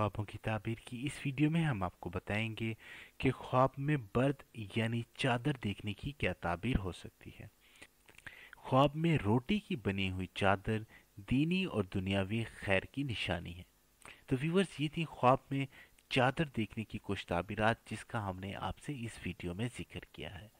ख्वाबों की ताबीर की इस वीडियो में हम आपको बताएंगे कि ख्वाब में बर्द यानी चादर देखने की क्या ताबीर हो सकती है ख्वाब में रोटी की बनी हुई चादर दीनी और दुनियावी खैर की निशानी है तो व्यूवर्स ये थी ख्वाब में चादर देखने की कुछ ताबीरत जिसका हमने आपसे इस वीडियो में जिक्र किया है